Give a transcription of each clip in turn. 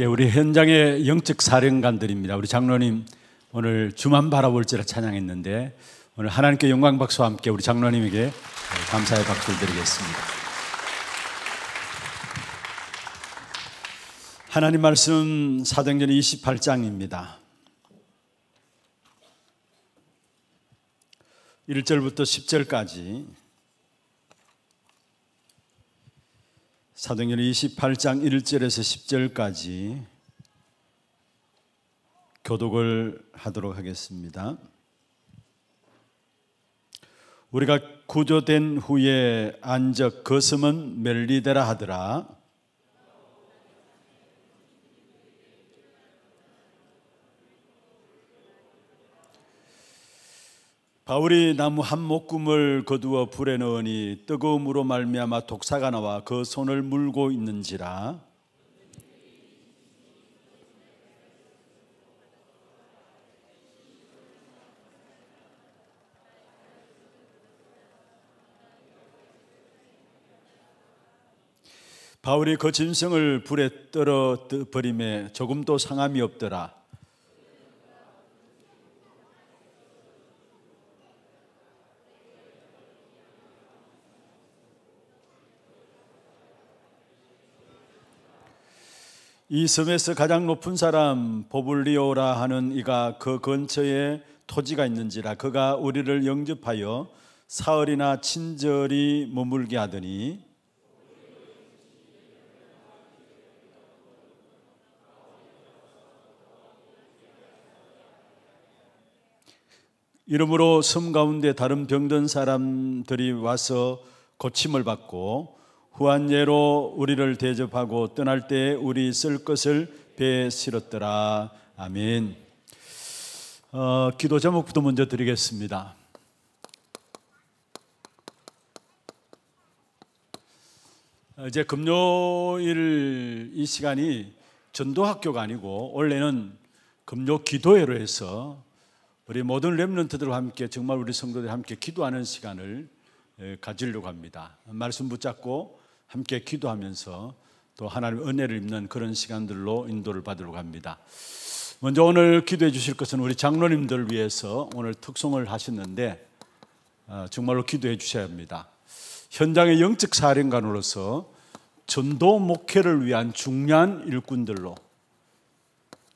예, 우리 현장의 영적 사령관들입니다. 우리 장로님 오늘 주만 바라볼지라 찬양했는데 오늘 하나님께 영광 박수와 함께 우리 장로님에게 감사의 박수를 드리겠습니다. 하나님 말씀 사도행전 28장입니다. 1절부터 10절까지 사도행전 28장 1절에서 10절까지 교독을 하도록 하겠습니다. 우리가 구조된 후에 안적 거슴은 멜리데라 하더라 바울이 나무 한 목금을 거두어 불에 넣으니 뜨거움으로 말미암아 독사가 나와 그 손을 물고 있는지라 바울이 그 짐승을 불에 떨어 버림에 조금도 상함이 없더라 이 섬에서 가장 높은 사람 보블리오라 하는 이가 그 근처에 토지가 있는지라 그가 우리를 영접하여 사흘이나 친절히 머물게 하더니 이름으로섬 가운데 다른 병든 사람들이 와서 고침을 받고 후한 예로 우리를 대접하고 떠날 때 우리 쓸 것을 배에 실었더라. 아멘. 어, 기도 제목부터 먼저 드리겠습니다. 이제 금요일 이 시간이 전도학교가 아니고 원래는 금요 기도회로 해서 우리 모든 렘런트들과 함께 정말 우리 성도들 함께 기도하는 시간을 가지려고 합니다. 말씀 붙잡고 함께 기도하면서 또 하나님의 은혜를 입는 그런 시간들로 인도를 받으러갑니다 먼저 오늘 기도해 주실 것은 우리 장로님들 위해서 오늘 특송을 하셨는데 아, 정말로 기도해 주셔야 합니다. 현장의 영적 사령관으로서 전도 목회를 위한 중요한 일꾼들로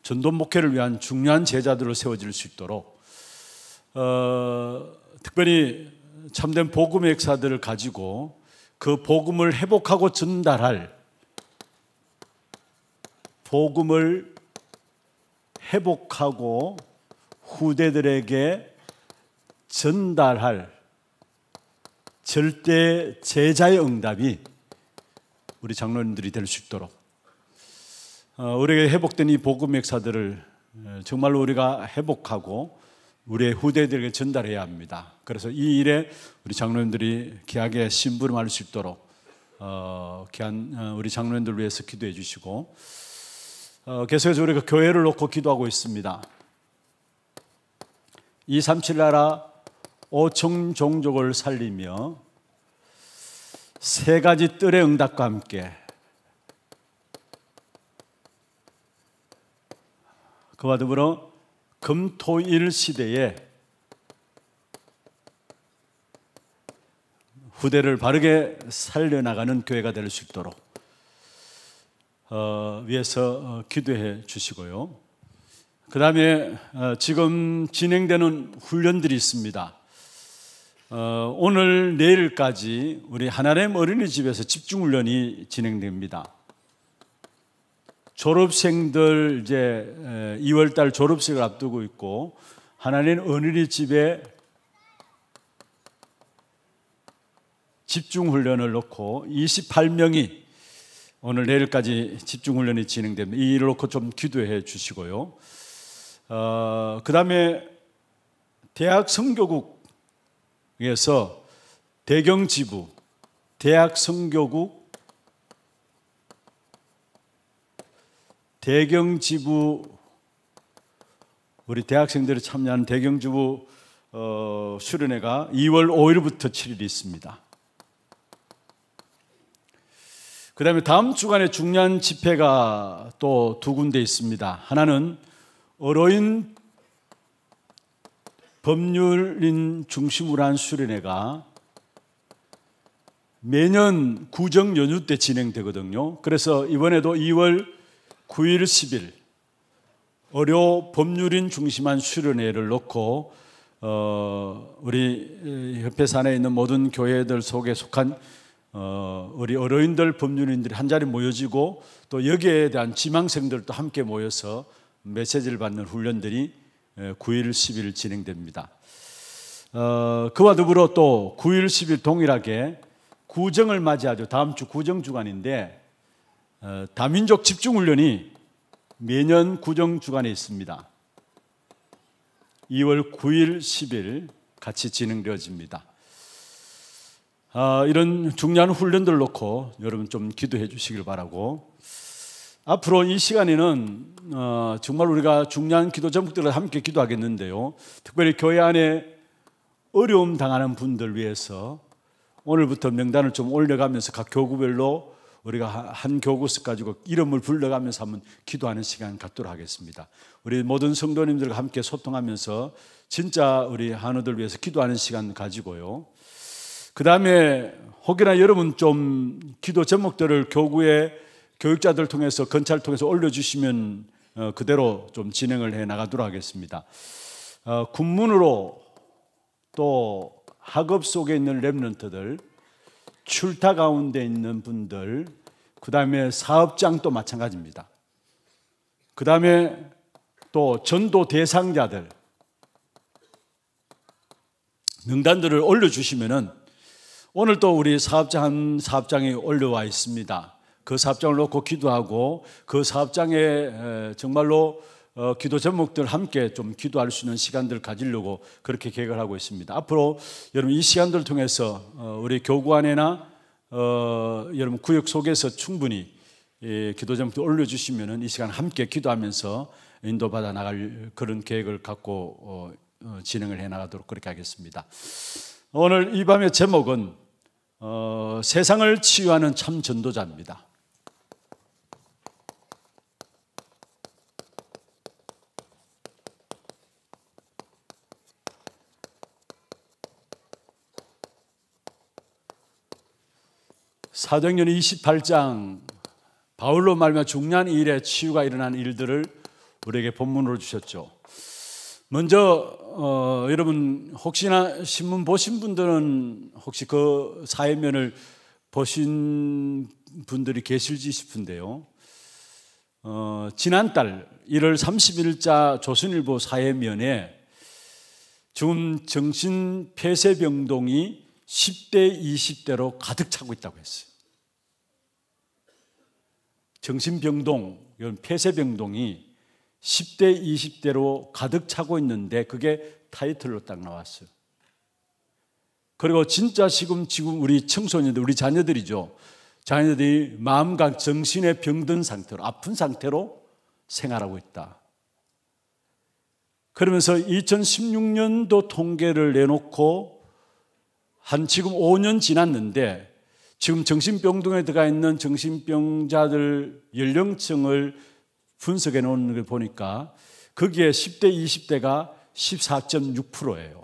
전도 목회를 위한 중요한 제자들로 세워질 수 있도록 어, 특별히 참된 복음의 역사들을 가지고 그 복음을 회복하고 전달할 복음을 회복하고 후대들에게 전달할 절대 제자의 응답이 우리 장로님들이 될 수 있도록 어, 우리에게 회복된 이 복음 역사들을 정말로 우리가 회복하고 우리의 후대들에게 전달해야 합니다. 그래서 이 일에 우리 장로님들이 귀하게 심부름할 수 있도록 어, 귀한 어, 우리 장로님들 위해서 기도해 주시고 어, 계속해서 우리가 교회를 놓고 기도하고 있습니다. 237 나라 5천 종족을 살리며 세 가지 뜰의 응답과 함께 그와 더불어 금토일 시대에 후대를 바르게 살려나가는 교회가 될 수 있도록 어, 위해서 어, 기도해 주시고요. 그 다음에 어, 지금 진행되는 훈련들이 있습니다. 어, 오늘 내일까지 우리 하나님 어린이집에서 집중훈련이 진행됩니다. 졸업생들 이제 2월 달 졸업식을 앞두고 있고 하나님 은일이 집에 집중 훈련을 놓고 28명이 오늘 내일까지 집중 훈련이 진행됩니다. 이 일을 놓고 좀 기도해 주시고요. 어, 그다음에 대학 선교국에서 대경지부 대학 선교국 대경지부 우리 대학생들이 참여하는 대경지부 어, 수련회가 2월 5일부터 7일이 있습니다. 그 다음에 다음 주간에 중요한 집회가 또 두 군데 있습니다. 하나는 어로인 법률인 중심으로 한 수련회가 매년 구정 연휴 때 진행되거든요. 그래서 이번에도 2월 9일 10일 어려 법률인 중심한 수련회를 놓고 어, 우리 협회산에 있는 모든 교회들 속에 속한 어, 우리 어려인들 법률인들이 한자리 모여지고 또 여기에 대한 지망생들도 함께 모여서 메시지를 받는 훈련들이 9일 10일 진행됩니다. 어, 그와 더불어 또 9일 10일 동일하게 구정을 맞이하죠. 다음 주 구정 주간인데 어, 다민족 집중훈련이 매년 구정주간에 있습니다. 2월 9일, 10일 같이 진행되어집니다. 아, 이런 중요한 훈련들 놓고 여러분 좀 기도해 주시길 바라고 앞으로 이 시간에는 어, 정말 우리가 중요한 기도 제목들을 함께 기도하겠는데요. 특별히 교회 안에 어려움 당하는 분들 위해서 오늘부터 명단을 좀 올려가면서 각 교구별로 우리가 한 교구석 가지고 이름을 불러가면서 한번 기도하는 시간 갖도록 하겠습니다. 우리 모든 성도님들과 함께 소통하면서 진짜 우리 한우들 위해서 기도하는 시간 가지고요. 그 다음에 혹여나 여러분 좀 기도 제목들을 교구에 교육자들 통해서 건찰 통해서 올려주시면 어, 그대로 좀 진행을 해 나가도록 하겠습니다. 어, 군문으로 또 학업 속에 있는 랩런트들 출타 가운데 있는 분들, 그 다음에 사업장도 마찬가지입니다. 그 다음에 또 전도 대상자들, 명단들을 올려주시면은 오늘 또 우리 사업장 한 사업장이 올려와 있습니다. 그 사업장을 놓고 기도하고 그 사업장에 정말로 어, 기도 제목들 함께 좀 기도할 수 있는 시간들 가지려고 그렇게 계획을 하고 있습니다. 앞으로 여러분 이 시간들 통해서 어, 우리 교구 안에나 어, 여러분 구역 속에서 충분히 예, 기도 제목들 올려주시면은 이 시간 함께 기도하면서 인도받아 나갈 그런 계획을 갖고 어, 어, 진행을 해 나가도록 그렇게 하겠습니다. 오늘 이 밤의 제목은 어, 세상을 치유하는 참 전도자입니다. 사도행전 28장 바울로 말며 중요한 일에 치유가 일어난 일들을 우리에게 본문으로 주셨죠. 먼저 어, 여러분 혹시나 신문 보신 분들은 혹시 그 사회면을 보신 분들이 계실지 싶은데요. 어, 지난달 1월 31일자 조선일보 사회면에 지 정신폐쇄병동이 10대, 20대로 가득 차고 있다고 했어요. 정신병동, 이런 폐쇄병동이 10대, 20대로 가득 차고 있는데 그게 타이틀로 딱 나왔어요. 그리고 진짜 지금, 지금 우리 청소년들, 우리 자녀들이죠. 자녀들이 마음과 정신에 병든 상태로, 아픈 상태로 생활하고 있다. 그러면서 2016년도 통계를 내놓고 한 지금 5년 지났는데 지금 정신병동에 들어가 있는 정신병자들 연령층을 분석해 놓은 걸 보니까 거기에 10대, 20대가 14.6%예요.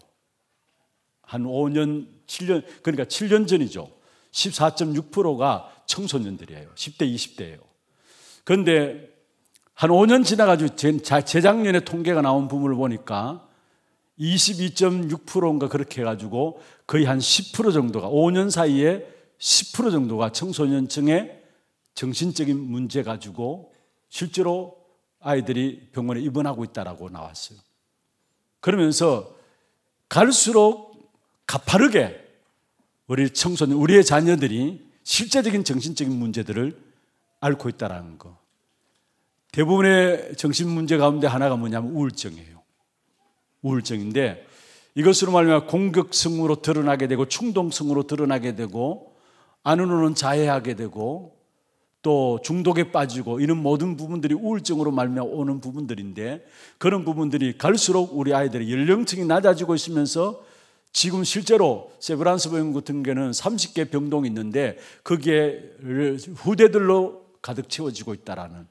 한 5년, 7년, 그러니까 7년 전이죠. 14.6%가 청소년들이에요. 10대, 20대예요. 그런데 한 5년 지나가지고 재작년에 통계가 나온 부분을 보니까 22.6%인가 그렇게 해가지고 거의 한 10% 정도가 5년 사이에 10% 정도가 청소년층의 정신적인 문제 가지고 실제로 아이들이 병원에 입원하고 있다라고 나왔어요. 그러면서 갈수록 가파르게 우리 청소년, 우리의 자녀들이 실제적인 정신적인 문제들을 앓고 있다라는 거. 대부분의 정신 문제 가운데 하나가 뭐냐면 우울증이에요. 우울증인데 이것으로 말하면 공격성으로 드러나게 되고 충동성으로 드러나게 되고 안으로는 자해하게 되고 또 중독에 빠지고 이런 모든 부분들이 우울증으로 말미암 오는 부분들인데 그런 부분들이 갈수록 우리 아이들의 연령층이 낮아지고 있으면서 지금 실제로 세브란스 병 같은 경우는 30개 병동이 있는데 거기에 후대들로 가득 채워지고 있다라는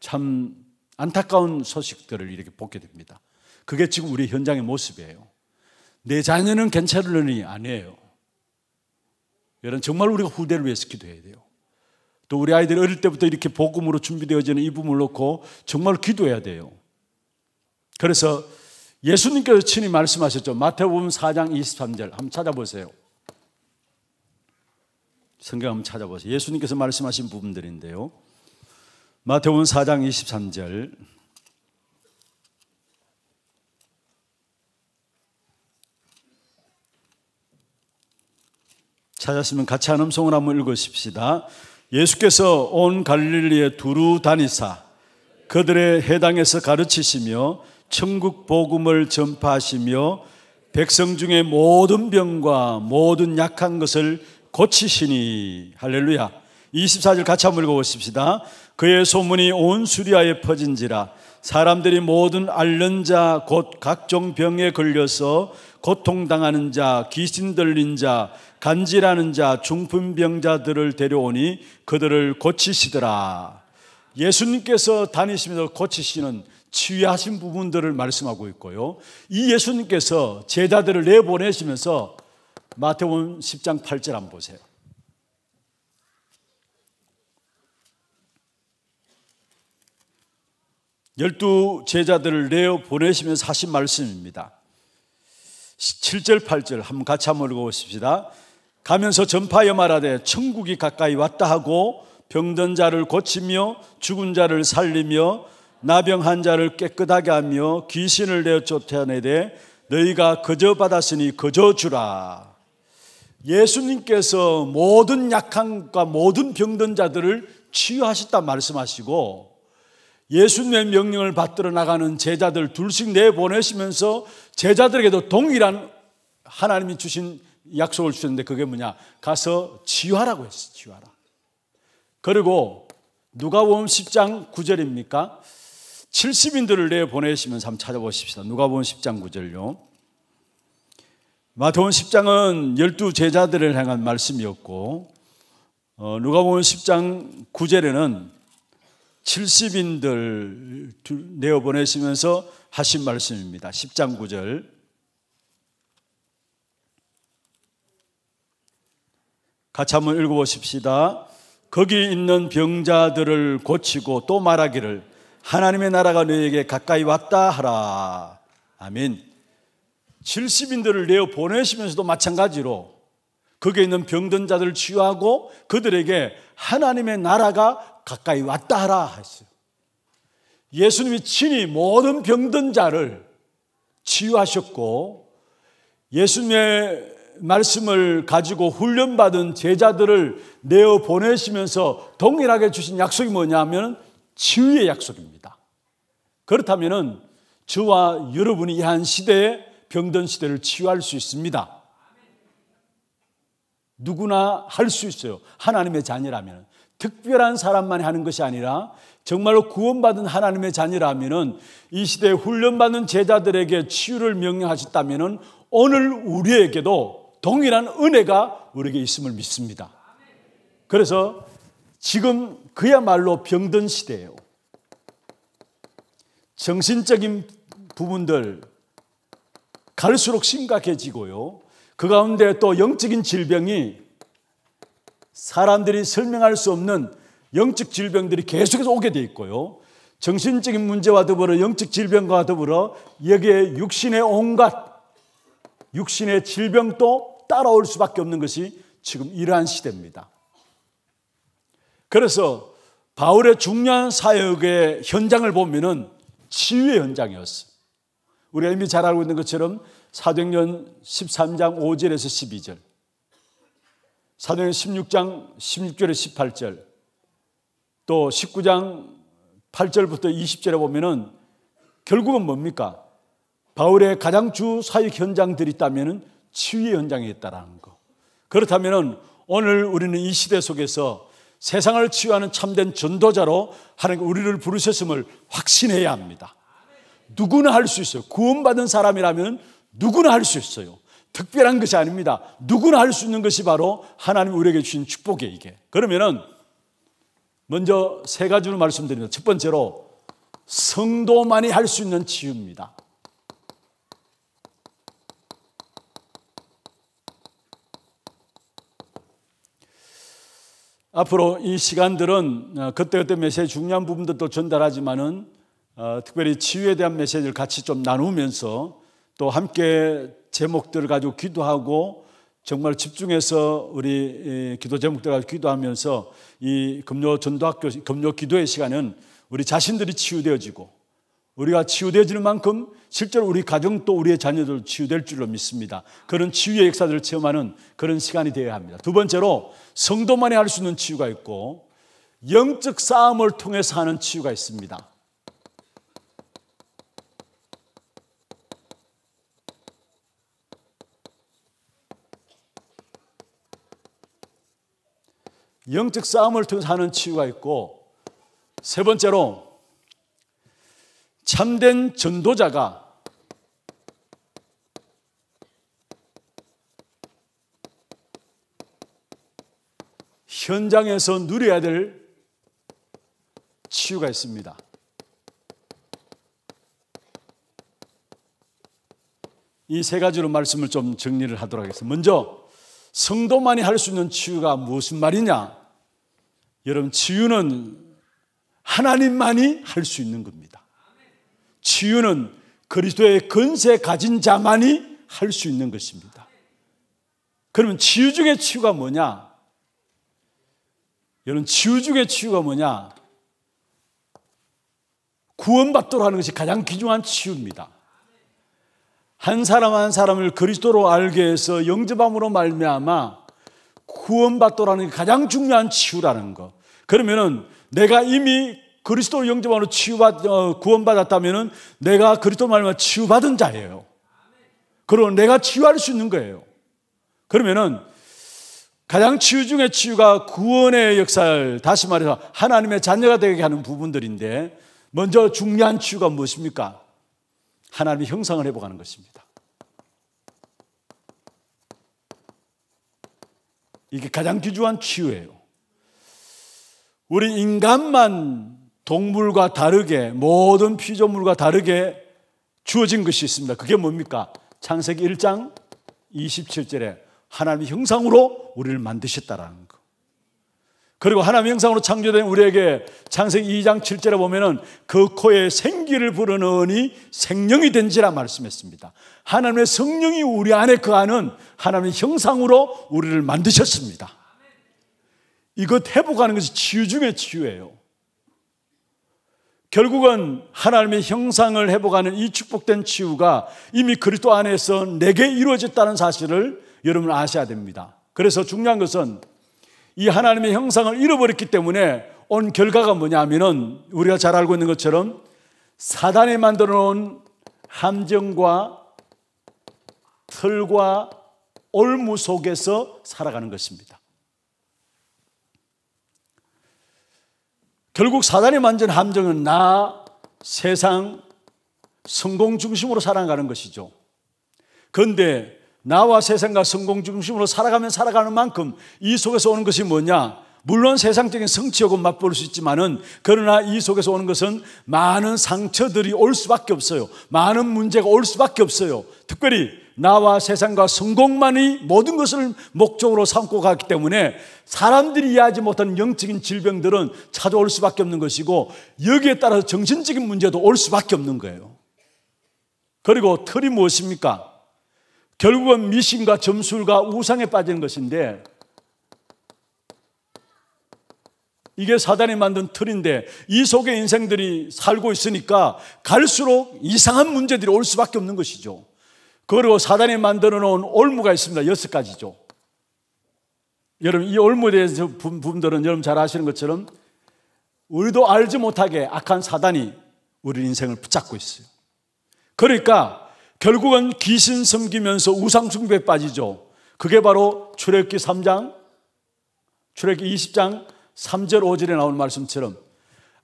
참 안타까운 소식들을 이렇게 보게 됩니다. 그게 지금 우리 현장의 모습이에요. 내 자녀는 괜찮으려니 아니에요. 여러분 정말 우리가 후대를 위해서 기도해야 돼요. 또 우리 아이들이 어릴 때부터 이렇게 복음으로 준비되어지는 이 부분을 놓고 정말 기도해야 돼요. 그래서 예수님께서 친히 말씀하셨죠. 마태복음 4장 23절 한번 찾아보세요. 성경 한번 찾아보세요. 예수님께서 말씀하신 부분들인데요. 마태복음 4장 23절 찾았으면 같이 한 음성을 한번 읽으십시다. 예수께서 온 갈릴리에 두루 다니사 그들의 해당에서 가르치시며 천국 복음을 전파하시며 백성 중에 모든 병과 모든 약한 것을 고치시니 할렐루야. 24절 같이 한번 읽어보십시다. 그의 소문이 온 수리아에 퍼진지라 사람들이 모든 앓는 자곧 각종 병에 걸려서 고통당하는 자 귀신 들린 자 간지라는 자, 중풍병자들을 데려오니 그들을 고치시더라. 예수님께서 다니시면서 고치시는 치유하신 부분들을 말씀하고 있고요. 이 예수님께서 제자들을 내보내시면서 마태복음 10장 8절 한번 보세요. 열두 제자들을 내어 보내시면서 하신 말씀입니다. 7절, 8절 한번 같이 한번 읽어보십시다. 가면서 전파여 말하되 천국이 가까이 왔다 하고 병든 자를 고치며 죽은 자를 살리며 나병한 자를 깨끗하게 하며 귀신을 내어 쫓아내되 너희가 거저 받았으니 거저 주라. 예수님께서 모든 약한과 모든 병든 자들을 치유하셨다 말씀하시고 예수님의 명령을 받들어 나가는 제자들 둘씩 내보내시면서 제자들에게도 동일한 하나님이 주신 약속을 주셨는데 그게 뭐냐? 가서 치유하라고 했어. 치유하라. 그리고 누가복음 10장 9절입니까? 70인들을 내보내시면 한번 찾아보십시다. 누가복음 10장 9절요. 마태복 10장은 열두 제자들을 향한 말씀이었고 어, 누가복음 10장 9절에는 70인들 내어 보내시면서 하신 말씀입니다. 10장 9절. 같이 한번 읽어보십시다. 거기 있는 병자들을 고치고 또 말하기를 하나님의 나라가 너에게 가까이 왔다 하라. 아멘. 칠십인들을 내어 보내시면서도 마찬가지로 거기에 있는 병든 자들을 치유하고 그들에게 하나님의 나라가 가까이 왔다 하라 했어요. 예수님이 친히 모든 병든 자를 치유하셨고 예수님의 말씀을 가지고 훈련받은 제자들을 내어 보내시면서 동일하게 주신 약속이 뭐냐면 치유의 약속입니다. 그렇다면은 저와 여러분이 이 한 시대에 병든 시대를 치유할 수 있습니다. 누구나 할 수 있어요. 하나님의 자녀라면. 특별한 사람만이 하는 것이 아니라 정말로 구원받은 하나님의 자녀라면은 이 시대에 훈련받는 제자들에게 치유를 명령하셨다면은 오늘 우리에게도 동일한 은혜가 우리에게 있음을 믿습니다. 그래서 지금 그야말로 병든 시대예요. 정신적인 부분들 갈수록 심각해지고요. 그 가운데 또 영적인 질병이 사람들이 설명할 수 없는 영적 질병들이 계속해서 오게 돼 있고요. 정신적인 문제와 더불어 영적 질병과 더불어 여기에 육신의 온갖 육신의 질병도 따라올 수밖에 없는 것이 지금 이러한 시대입니다. 그래서 바울의 중요한 사역의 현장을 보면은 치유의 현장이었어요. 우리가 이미 잘 알고 있는 것처럼 사도행전 13장 5절에서 12절, 사도행전 16장 16절에서 18절, 또 19장 8절부터 20절에 보면은 결국은 뭡니까? 바울의 가장 주 사역 현장들이 있다면은 치유의 현장에 있다라는 거. 그렇다면 오늘 우리는 이 시대 속에서 세상을 치유하는 참된 전도자로 하나 우리를 부르셨음을 확신해야 합니다. 누구나 할 수 있어요. 구원받은 사람이라면 누구나 할 수 있어요. 특별한 것이 아닙니다. 누구나 할 수 있는 것이 바로 하나님 우리에게 주신 축복이에요, 이게. 그러면은 먼저 세 가지로 말씀드립니다. 첫 번째로 성도만이 할 수 있는 치유입니다. 앞으로 이 시간들은 어, 그때그때 메시지 중요한 부분들도 전달하지만은 어, 특별히 치유에 대한 메시지를 같이 좀 나누면서 또 함께 제목들을 가지고 기도하고 정말 집중해서 우리 기도 제목들 가지고 기도하면서 이 금요 전도학교 금요 기도의 시간은 우리 자신들이 치유되어지고 우리가 치유되어지는 만큼 실제로 우리 가정 도 우리의 자녀들 치유될 줄로 믿습니다. 그런 치유의 역사들을 체험하는 그런 시간이 되어야 합니다. 두 번째로 성도만이 할 수 있는 치유가 있고 영적 싸움을 통해서 하는 치유가 있습니다. 영적 싸움을 통해서 하는 치유가 있고 세 번째로 참된 전도자가 현장에서 누려야 될 치유가 있습니다. 이 세 가지로 말씀을 좀 정리를 하도록 하겠습니다. 먼저 성도만이 할 수 있는 치유가 무슨 말이냐? 여러분 치유는 하나님만이 할 수 있는 겁니다. 치유는 그리스도의 근세 가진 자만이 할 수 있는 것입니다. 그러면 치유 중에 치유가 뭐냐? 여러분, 치유 중에 치유가 뭐냐? 구원받도록 하는 것이 가장 귀중한 치유입니다. 한 사람 한 사람을 그리스도로 알게 해서 영접함으로 말미암아 구원받도록 하는 게 가장 중요한 치유라는 거. 그러면은 내가 이미 그리스도를 영접하므 치유받 어, 구원받았다면은 내가 그리스도 말면 치유받은 자예요. 그리 내가 치유할 수 있는 거예요. 그러면은 가장 치유 중에 치유가 구원의 역사를 다시 말해서 하나님의 자녀가 되게 하는 부분들인데 먼저 중요한 치유가 무엇입니까? 하나님의 형상을 회복하는 것입니다. 이게 가장 귀중한 치유예요. 우리 인간만 동물과 다르게 모든 피조물과 다르게 주어진 것이 있습니다. 그게 뭡니까? 창세기 1장 27절에 하나님의 형상으로 우리를 만드셨다라는 거. 그리고 하나님의 형상으로 창조된 우리에게 창세기 2장 7절에 보면은 그 코에 생기를 부르느니 생명이 된지라 말씀했습니다. 하나님의 성령이 우리 안에 그하는 하나님의 형상으로 우리를 만드셨습니다. 이것 회복하는 것이 치유 중의 치유예요. 결국은 하나님의 형상을 회복하는 이 축복된 치유가 이미 그리스도 안에서 내게 이루어졌다는 사실을 여러분 아셔야 됩니다. 그래서 중요한 것은 이 하나님의 형상을 잃어버렸기 때문에 온 결과가 뭐냐면은 우리가 잘 알고 있는 것처럼 사단이 만들어 놓은 함정과 틀과 올무 속에서 살아가는 것입니다. 결국 사단이 만든 함정은 나, 세상, 성공 중심으로 살아가는 것이죠. 그런데 나와 세상과 성공 중심으로 살아가면 살아가는 만큼 이 속에서 오는 것이 뭐냐? 물론 세상적인 성취욕은 맛볼 수 있지만은 그러나 이 속에서 오는 것은 많은 상처들이 올 수밖에 없어요. 많은 문제가 올 수밖에 없어요. 특별히 나와 세상과 성공만이 모든 것을 목적으로 삼고 갔기 때문에 사람들이 이해하지 못하는 영적인 질병들은 찾아올 수밖에 없는 것이고 여기에 따라서 정신적인 문제도 올 수밖에 없는 거예요. 그리고 틀이 무엇입니까? 결국은 미신과 점술과 우상에 빠지는 것인데 이게 사단이 만든 틀인데 이 속에 인생들이 살고 있으니까 갈수록 이상한 문제들이 올 수밖에 없는 것이죠. 그리고 사단이 만들어 놓은 올무가 있습니다. 여섯 가지죠. 여러분, 이 올무에 대해서 분들은 여러분 잘 아시는 것처럼 우리도 알지 못하게 악한 사단이 우리 인생을 붙잡고 있어요. 그러니까 결국은 귀신 섬기면서 우상숭배에 빠지죠. 그게 바로 출애기 3장, 출애기 20장 3절 5절에 나온 말씀처럼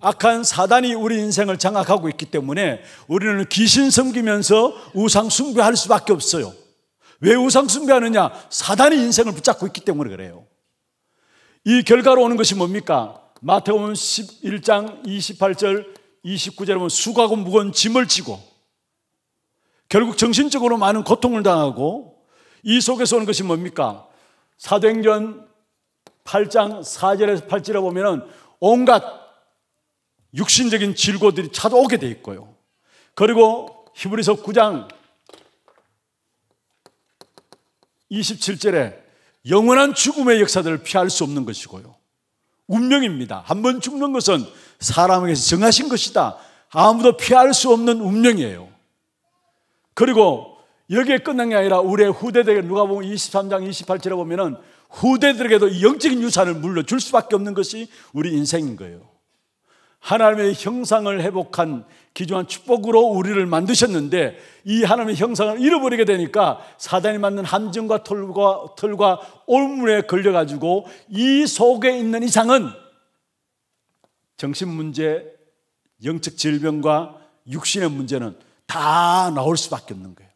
악한 사단이 우리 인생을 장악하고 있기 때문에 우리는 귀신 섬기면서 우상 숭배할 수밖에 없어요. 왜 우상 숭배하느냐? 사단이 인생을 붙잡고 있기 때문에 그래요. 이 결과로 오는 것이 뭡니까? 마태복음 11장 28절 29절에 수고하고 무거운 짐을 지고 결국 정신적으로 많은 고통을 당하고 이 속에서 오는 것이 뭡니까? 사도행전 8장 4절에서 8절에 보면 온갖 육신적인 질고들이 찾아오게 돼 있고요. 그리고 히브리서 9장 27절에 영원한 죽음의 역사들을 피할 수 없는 것이고요. 운명입니다. 한번 죽는 것은 사람에게서 정하신 것이다. 아무도 피할 수 없는 운명이에요. 그리고 여기에 끝난 게 아니라 우리의 후대들에게 누가 보면 23장 28절에 보면 후대들에게도 영적인 유산을 물려줄 수밖에 없는 것이 우리 인생인 거예요. 하나님의 형상을 회복한 기존한 축복으로 우리를 만드셨는데 이 하나님의 형상을 잃어버리게 되니까 사단이 만든 함정과 털과, 털과 올물에 걸려가지고 이 속에 있는 이상은 정신문제, 영적 질병과 육신의 문제는 다 나올 수밖에 없는 거예요.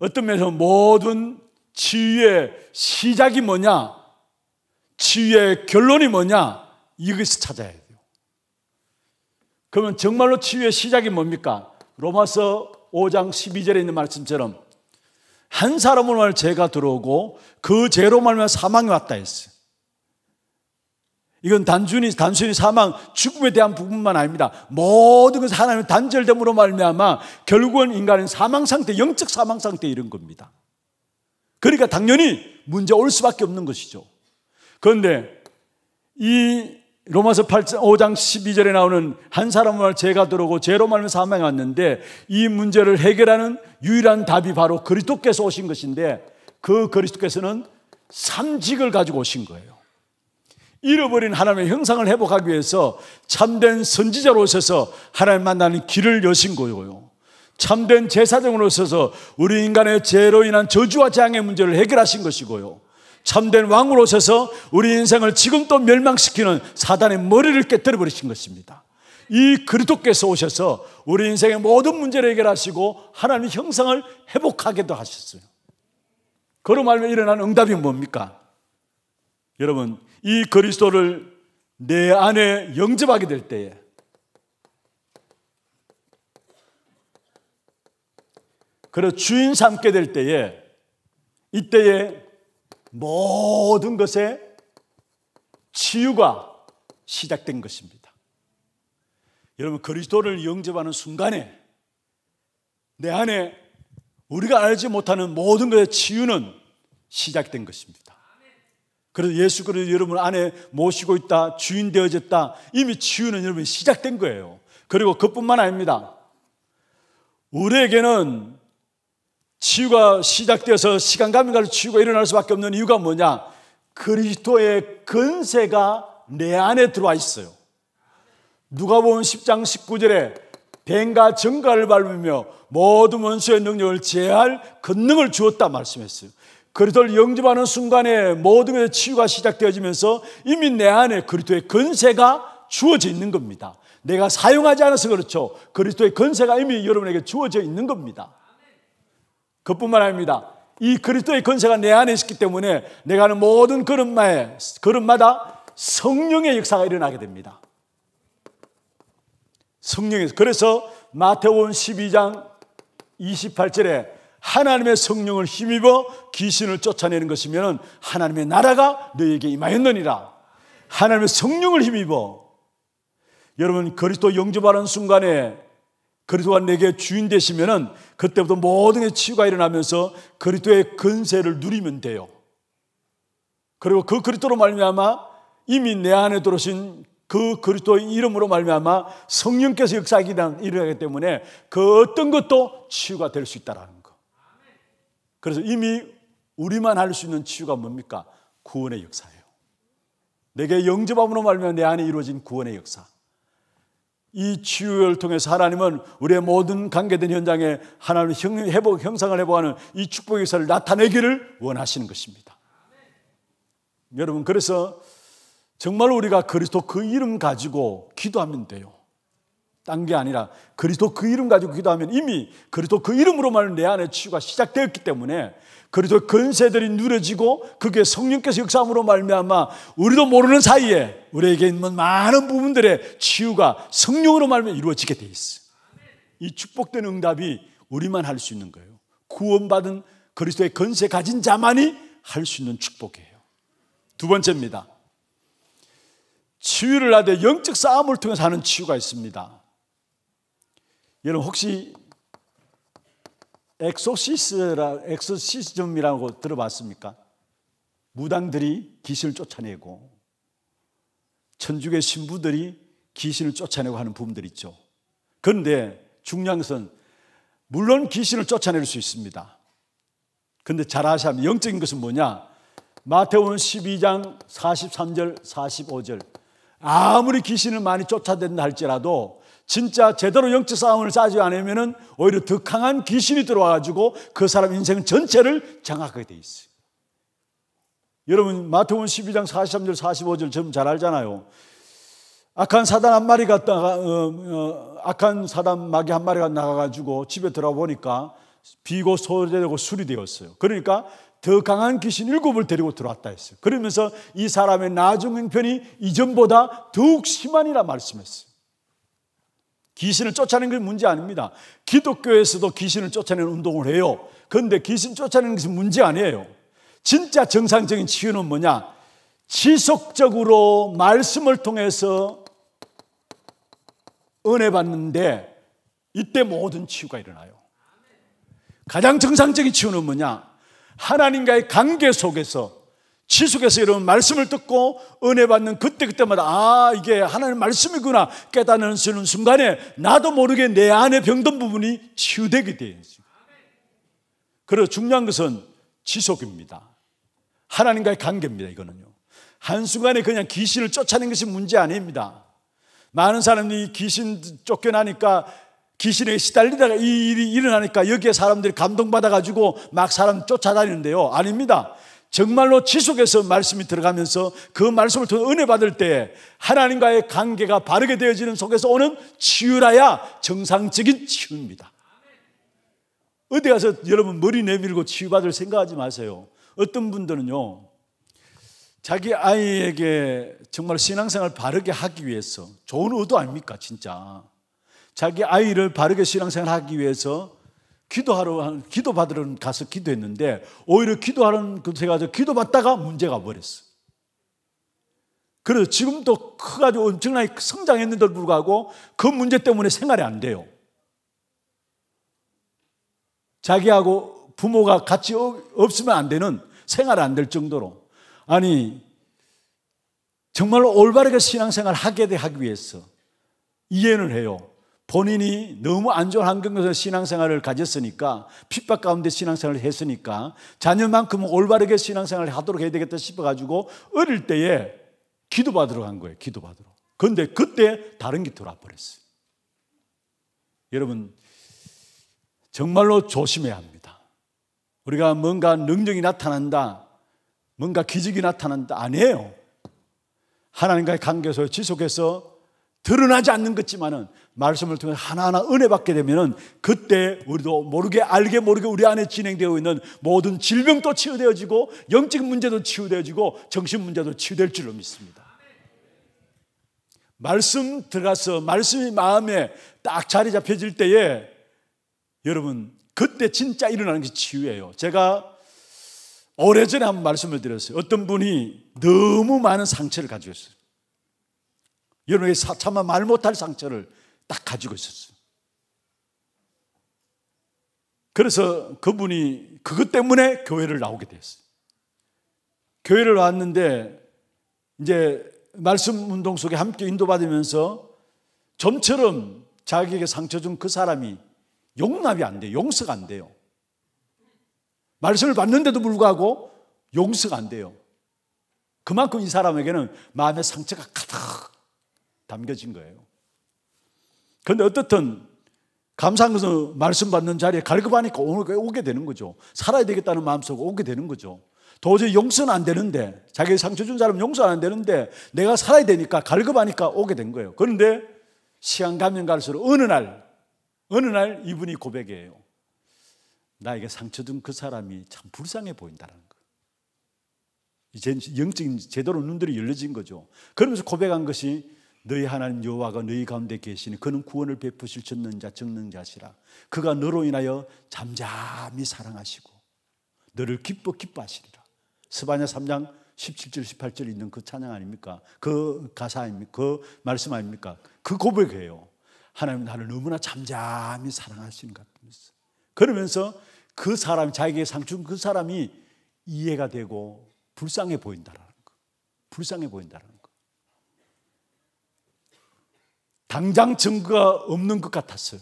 어떤 면에서 모든 치유의 시작이 뭐냐? 치유의 결론이 뭐냐? 이것을 찾아야 돼요. 그러면 정말로 치유의 시작이 뭡니까? 로마서 5장 12절에 있는 말씀처럼 한 사람으로 말 죄가 들어오고 그 죄로 말면 사망이 왔다 했어요. 이건 단순히 단순히 사망, 죽음에 대한 부분만 아닙니다. 모든 것 하나님의 단절됨으로 말미암아 결국은 인간은 사망 상태, 영적 사망 상태 이런 겁니다. 그러니까 당연히 문제 올 수밖에 없는 것이죠. 그런데 이 로마서 8장, 5장 12절에 나오는 한 사람을 죄가 들어오고 죄로 말면 사망이 왔는데 이 문제를 해결하는 유일한 답이 바로 그리스도께서 오신 것인데 그 그리스도께서는 삼직을 가지고 오신 거예요. 잃어버린 하나님의 형상을 회복하기 위해서 참된 선지자로 오셔서 하나님 만나는 길을 여신 거예요. 참된 제사장으로 오셔서 우리 인간의 죄로 인한 저주와 재앙의 문제를 해결하신 것이고요. 참된 왕으로 오셔서 우리 인생을 지금도 멸망시키는 사단의 머리를 깨뜨려 버리신 것입니다. 이 그리스도께서 오셔서 우리 인생의 모든 문제를 해결하시고 하나님의 형상을 회복하게도 하셨어요. 그로 말면 일어난 응답이 뭡니까? 여러분, 이 그리스도를 내 안에 영접하게 될 때에 그리고 주인 삼게 될 때에 이때에 모든 것에 치유가 시작된 것입니다. 여러분 그리스도를 영접하는 순간에 내 안에 우리가 알지 못하는 모든 것의 치유는 시작된 것입니다. 그래서 예수 그리스도 여러분 안에 모시고 있다, 주인 되어졌다. 이미 치유는 여러분 시작된 거예요. 그리고 그뿐만 아닙니다. 우리에게는 치유가 시작되어서 시간 가면 가로 치유가 일어날 수밖에 없는 이유가 뭐냐? 그리스도의 근세가 내 안에 들어와 있어요. 누가 보면 10장 19절에 뱀과 정갈을 밟으며 모든 원수의 능력을 제할 권능을 주었다 말씀했어요. 그리스도를 영접하는 순간에 모든 것의 치유가 시작되어지면서 이미 내 안에 그리스도의 근세가 주어져 있는 겁니다. 내가 사용하지 않아서 그렇죠. 그리스도의 근세가 이미 여러분에게 주어져 있는 겁니다. 그뿐만 아닙니다. 이 그리스도의 권세가 내 안에 있기 때문에 내가 하는 모든 걸음마에 걸음마다 성령의 역사가 일어나게 됩니다. 성령에서 그래서 마태복 12장 28절에 하나님의 성령을 힘입어 귀신을 쫓아내는 것이면 하나님의 나라가 너에게 임하였느니라. 하나님의 성령을 힘입어 여러분 그리스도 영접하는 순간에 그리스도가 내게 주인 되시면 그때부터 모든 게 치유가 일어나면서 그리스도의 근세를 누리면 돼요. 그리고 그 그리스도로 말미암아 이미 내 안에 들어오신 그 그리스도의 이름으로 말미암아 성령께서 역사하기 일어나기 때문에 그 어떤 것도 치유가 될 수 있다라는 거. 그래서 이미 우리만 할 수 있는 치유가 뭡니까? 구원의 역사예요. 내게 영접함으로 말미암아 내 안에 이루어진 구원의 역사. 이 치유를 통해서 하나님은 우리의 모든 관계된 현장에 하나님의 형, 회복, 형상을 회복하는 이 축복 의사를 나타내기를 원하시는 것입니다. 여러분, 그래서 정말 우리가 그리스도 그 이름 가지고 기도하면 돼요. 딴게 아니라 그리스도 그 이름 가지고 기도하면 이미 그리스도 그 이름으로만 내 안에 치유가 시작되었기 때문에 그리스도 근세들이 누려지고 그게 성령께서 역사함으로 말미암아 우리도 모르는 사이에 우리에게 있는 많은 부분들의 치유가 성령으로 말미암아 이루어지게 돼 있어. 이 축복된 응답이 우리만 할 수 있는 거예요. 구원받은 그리스도의 근세 가진 자만이 할 수 있는 축복이에요. 두 번째입니다. 치유를 하되 영적 싸움을 통해서 하는 치유가 있습니다. 여러분 혹시 엑소시스라 엑소시즘이라고 들어봤습니까? 무당들이 귀신을 쫓아내고 천주교 신부들이 귀신을 쫓아내고 하는 부분들 있죠. 그런데 중요한 것은 물론 귀신을 쫓아낼 수 있습니다. 그런데 잘 아셔야 영적인 것은 뭐냐? 마태원 12장 43절 45절 아무리 귀신을 많이 쫓아댄다 할지라도 진짜 제대로 영적 싸움을 싸지 않으면 오히려 더 강한 귀신이 들어와가지고 그 사람 인생 전체를 장악하게 돼 있어요. 여러분 마태복 12장 43절 45절 좀 잘 알잖아요. 악한 사단 한 마리 가 어, 어, 악한 사단 마귀 한 마리가 나가가지고 집에 들어보니까 비고 소재되고 술이 되었어요. 그러니까 더 강한 귀신 일곱을 데리고 들어왔다 했어요. 그러면서 이 사람의 나중 행편이 이전보다 더욱 심하니라 말씀했어요. 귀신을 쫓아내는 게 문제 아닙니다. 기독교에서도 귀신을 쫓아내는 운동을 해요. 그런데 귀신 쫓아내는 것이 문제 아니에요. 진짜 정상적인 치유는 뭐냐? 지속적으로 말씀을 통해서 은혜 받는데 이때 모든 치유가 일어나요. 가장 정상적인 치유는 뭐냐? 하나님과의 관계 속에서 지속해서 여러분 말씀을 듣고 은혜 받는 그때그때마다 아 이게 하나님 의 말씀이구나 깨닫는 수는 순간에 나도 모르게 내 안에 병든 부분이 치유되게 돼요 그래서 중요한 것은 지속입니다 하나님과의 관계입니다 이거는요 한순간에 그냥 귀신을 쫓아낸 것이 문제 아닙니다 많은 사람들이 귀신 쫓겨나니까 귀신에 시달리다가 이 일이 일어나니까 여기에 사람들이 감동받아가지고 막 사람 쫓아다니는데요 아닙니다 정말로 지속해서 말씀이 들어가면서 그 말씀을 통해 은혜 받을 때 하나님과의 관계가 바르게 되어지는 속에서 오는 치유라야 정상적인 치유입니다. 어디 가서 여러분 머리 내밀고 치유받을 생각하지 마세요. 어떤 분들은요, 자기 아이에게 정말 신앙생활 바르게 하기 위해서 좋은 의도 아닙니까, 진짜. 자기 아이를 바르게 신앙생활 하기 위해서 기도하러 기도 받으러 가서 기도했는데 오히려 기도하는 곳에 그 가서 기도 받다가 문제가 버렸어. 그래서 지금도 커가지고 엄청나게 성장했는데도 불구하고 그 문제 때문에 생활이 안 돼요. 자기하고 부모가 같이 어, 없으면 안 되는 생활 이안 될 정도로 아니 정말로 올바르게 신앙생활 하게 하기 위해서 이해는 해요. 본인이 너무 안 좋은 환경에서 신앙생활을 가졌으니까 핍박 가운데 신앙생활을 했으니까 자녀만큼 올바르게 신앙생활을 하도록 해야 되겠다 싶어가지고 어릴 때에 기도받으러 간 거예요. 기도받으러. 근데 그때 다른 기도로 와버렸어요. 여러분 정말로 조심해야 합니다. 우리가 뭔가 능력이 나타난다, 뭔가 기적이 나타난다 아니에요. 하나님과의 관계에서 지속해서 드러나지 않는 것지만은 말씀을 통해 하나하나 은혜 받게 되면은 그때 우리도 모르게 알게 모르게 우리 안에 진행되어 있는 모든 질병도 치유되어지고 영적 인 문제도 치유되어지고 정신 문제도 치유될 줄로 믿습니다. 말씀 들어가서 말씀이 마음에 딱 자리 잡혀질 때에 여러분 그때 진짜 일어나는 게 치유예요. 제가 오래전에 한번 말씀을 드렸어요. 어떤 분이 너무 많은 상처를 가지고 있어요. 여러분이 차마 말 못할 상처를 딱 가지고 있었어요. 그래서 그분이 그것 때문에 교회를 나오게 됐어요. 교회를 왔는데 이제 말씀 운동 속에 함께 인도받으면서 점처럼 자기에게 상처 준 그 사람이 용납이 안 돼요. 용서가 안 돼요. 말씀을 받는데도 불구하고 용서가 안 돼요. 그만큼 이 사람에게는 마음의 상처가 가득 담겨진 거예요. 근데 어떻든 감사하면서 말씀 받는 자리에 갈급하니까 오늘 오게 되는 거죠. 살아야 되겠다는 마음속에 오게 되는 거죠. 도저히 용서는 안 되는데, 자기 상처 준 사람 용서는 안 되는데, 내가 살아야 되니까 갈급하니까 오게 된 거예요. 그런데 시간 가면 갈수록 어느 날, 어느 날 이분이 고백해요. 나에게 상처 준 그 사람이 참 불쌍해 보인다는 거. 이제 영적인 제대로 눈들이 열려진 거죠. 그러면서 고백한 것이 너희 하나님 여호와가 너희 가운데 계시니 그는 구원을 베푸실 젖는 자 적는 자시라 그가 너로 인하여 잠잠히 사랑하시고 너를 기뻐 기뻐하시리라 스바냐 3장 17절 18절 있는 그 찬양 아닙니까? 그 가사 아닙니까? 그 말씀 아닙니까? 그 고백이에요 하나님 나를 너무나 잠잠히 사랑하시는 것 같으면서 그러면서 그 사람 자기의 상충 그 사람이 이해가 되고 불쌍해 보인다라는 거 불쌍해 보인다라는 거 당장 증거가 없는 것 같았어요.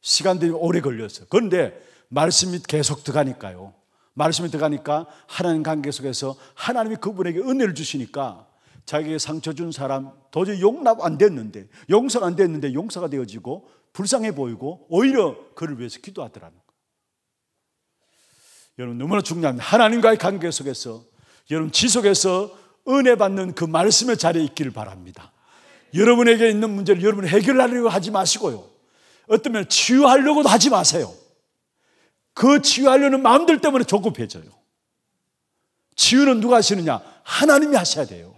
시간들이 오래 걸렸어요. 그런데 말씀이 계속 들어가니까요. 말씀이 들어가니까 하나님 관계 속에서 하나님이 그분에게 은혜를 주시니까 자기에게 상처 준 사람 도저히 용납 안 됐는데 용서가 안 됐는데 용서가 되어지고 불쌍해 보이고 오히려 그를 위해서 기도하더라는 거예요. 여러분 너무나 중요합니다. 하나님과의 관계 속에서 여러분 지속해서 은혜 받는 그 말씀의 자리에 있기를 바랍니다. 여러분에게 있는 문제를 여러분 이 해결하려고 하지 마시고요. 어떠면 치유하려고도 하지 마세요. 그 치유하려는 마음들 때문에 조급해져요. 치유는 누가 하시느냐? 하나님이 하셔야 돼요.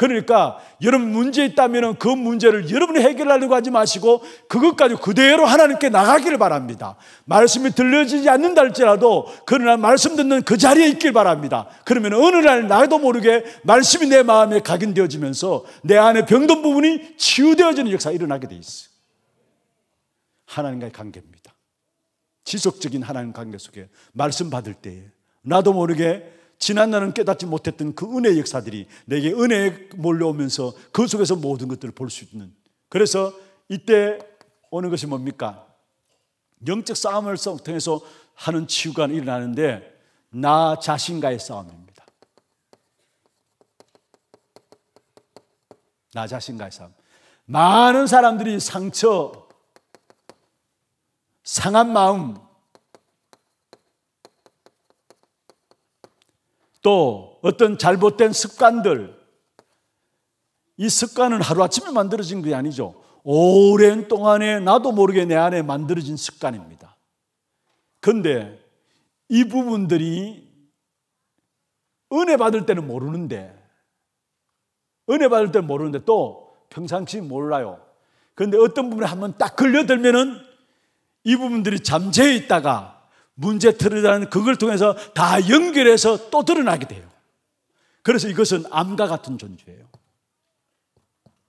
그러니까 여러분 문제 있다면 그 문제를 여러분이 해결하려고 하지 마시고 그것까지 그대로 하나님께 나가기를 바랍니다. 말씀이 들려지지 않는다 할지라도 그러나 말씀 듣는 그 자리에 있길 바랍니다. 그러면 어느 날 나도 모르게 말씀이 내 마음에 각인되어지면서 내 안에 병든 부분이 치유되어지는 역사가 일어나게 돼 있어요. 하나님과의 관계입니다. 지속적인 하나님 관계 속에 말씀 받을 때에 나도 모르게 지난 날은 깨닫지 못했던 그 은혜의 역사들이 내게 은혜에 몰려오면서 그 속에서 모든 것들을 볼 수 있는 그래서 이때 오는 것이 뭡니까? 영적 싸움을 통해서 하는 치유가 일어나는데 나 자신과의 싸움입니다. 나 자신과의 싸움. 많은 사람들이 상처, 상한 마음, 또 어떤 잘못된 습관들. 이 습관은 하루아침에 만들어진 게 아니죠. 오랜 동안에 나도 모르게 내 안에 만들어진 습관입니다. 그런데이 부분들이 은혜 받을 때는 모르는데, 은혜 받을 때는 모르는데 또 평상시 몰라요. 그런데 어떤 부분에 한번 딱 걸려들면은 이 부분들이 잠재해 있다가 문제 틀이라는 그걸 통해서 다 연결해서 또 드러나게 돼요. 그래서 이것은 암과 같은 존재예요.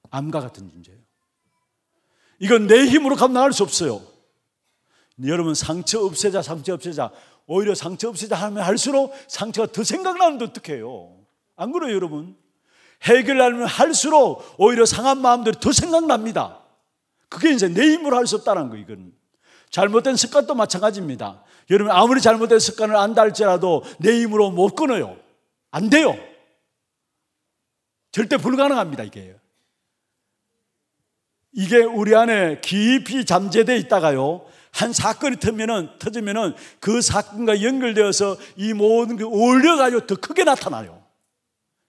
암과 같은 존재예요. 이건 내 힘으로 감당할 수 없어요. 여러분 상처 없애자, 상처 없애자. 오히려 상처 없애자 하면 할수록 상처가 더 생각나는데 어떡해요? 안 그래요, 여러분? 해결하면 려 할수록 오히려 상한 마음들이 더 생각납니다. 그게 이제 내 힘으로 할 수 없다는 거, 예요 이건. 잘못된 습관도 마찬가지입니다. 여러분 아무리 잘못된 습관을 안다 할지라도 내 힘으로 못 끊어요. 안 돼요. 절대 불가능합니다, 이게. 이게 우리 안에 깊이 잠재되어 있다가요. 한 사건이 터면은, 터지면은 그 사건과 연결되어서 이 모든 게 그 올려가지고 더 크게 나타나요.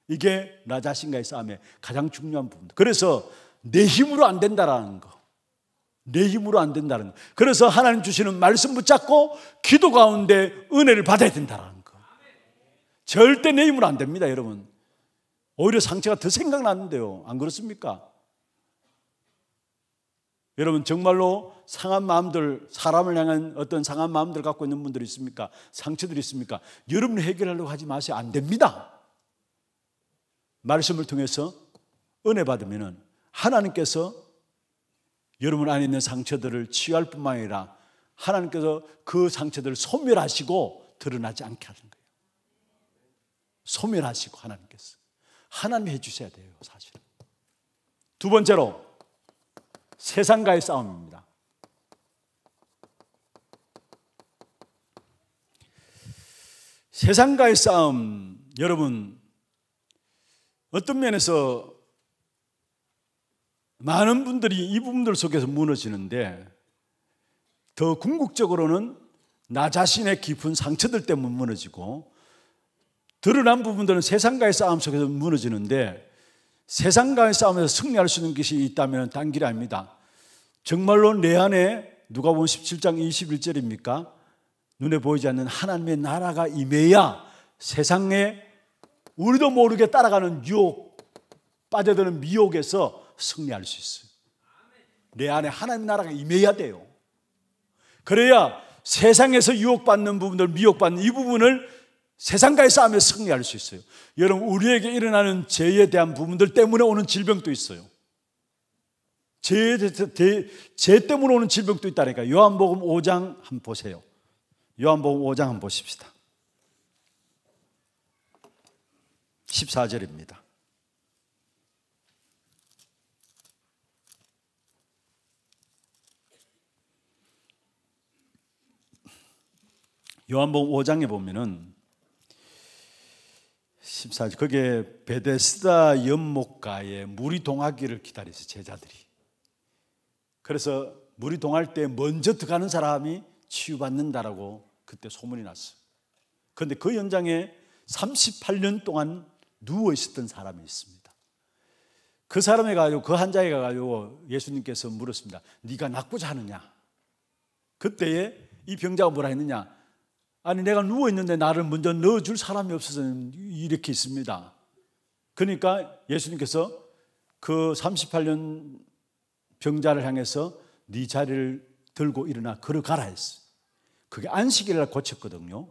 이게 나 자신과의 싸움의 가장 중요한 부분. 그래서 내 힘으로 안 된다라는 거. 내 힘으로 안 된다는 거. 그래서 하나님 주시는 말씀 붙잡고 기도 가운데 은혜를 받아야 된다는 거. 절대 내 힘으로 안 됩니다, 여러분. 오히려 상처가 더 생각나는데요. 안 그렇습니까? 여러분 정말로 상한 마음들 사람을 향한 어떤 상한 마음들 갖고 있는 분들 있습니까? 상처들 있습니까? 여러분이 해결하려고 하지 마세요. 안 됩니다. 말씀을 통해서 은혜 받으면 하나님께서 여러분 안에 있는 상처들을 치유할 뿐만 아니라 하나님께서 그 상처들을 소멸하시고 드러나지 않게 하는 거예요. 소멸하시고 하나님께서. 하나님이 해주셔야 돼요, 사실은. 두 번째로, 세상과의 싸움입니다. 세상과의 싸움, 여러분, 어떤 면에서 많은 분들이 이 부분들 속에서 무너지는데 더 궁극적으로는 나 자신의 깊은 상처들 때문에 무너지고 드러난 부분들은 세상과의 싸움 속에서 무너지는데 세상과의 싸움에서 승리할 수 있는 것이 있다면 단기랍니다. 정말로 내 안에 누가 본 17장 21절입니까? 눈에 보이지 않는 하나님의 나라가 임해야 세상에 우리도 모르게 따라가는 유혹, 빠져드는 미혹에서 승리할 수 있어요. 내 안에 하나님 나라가 임해야 돼요. 그래야 세상에서 유혹받는 부분들, 미혹받는 이 부분을 세상과의 싸움에 승리할 수 있어요. 여러분, 우리에게 일어나는 죄에 대한 부분들 때문에 오는 질병도 있어요. 죄, 죄, 때문에 오는 질병도 있다니까. 요한복음 5장 한번 보세요. 요한복음 5장 한번 보십시다. 14절입니다. 요한복음 5장에 보면은 14절 그게 베데스다 연못가에 물이 동하기를 기다려서 제자들이 그래서 물이 동할 때 먼저 들어가는 사람이 치유받는다라고 그때 소문이 났어. 그런데 그 현장에 38년 동안 누워 있었던 사람이 있습니다. 그사람이 가지고 그 환자에 가지고 예수님께서 물었습니다. 네가 낫고자 하느냐? 그때에 이 병자가 뭐라 했느냐? 아니 내가 누워 있는데 나를 먼저 넣어줄 사람이 없어서 이렇게 있습니다. 그러니까 예수님께서 그 38년 병자를 향해서 네 자리를 들고 일어나 걸어가라 했어. 그게 안식일날 고쳤거든요.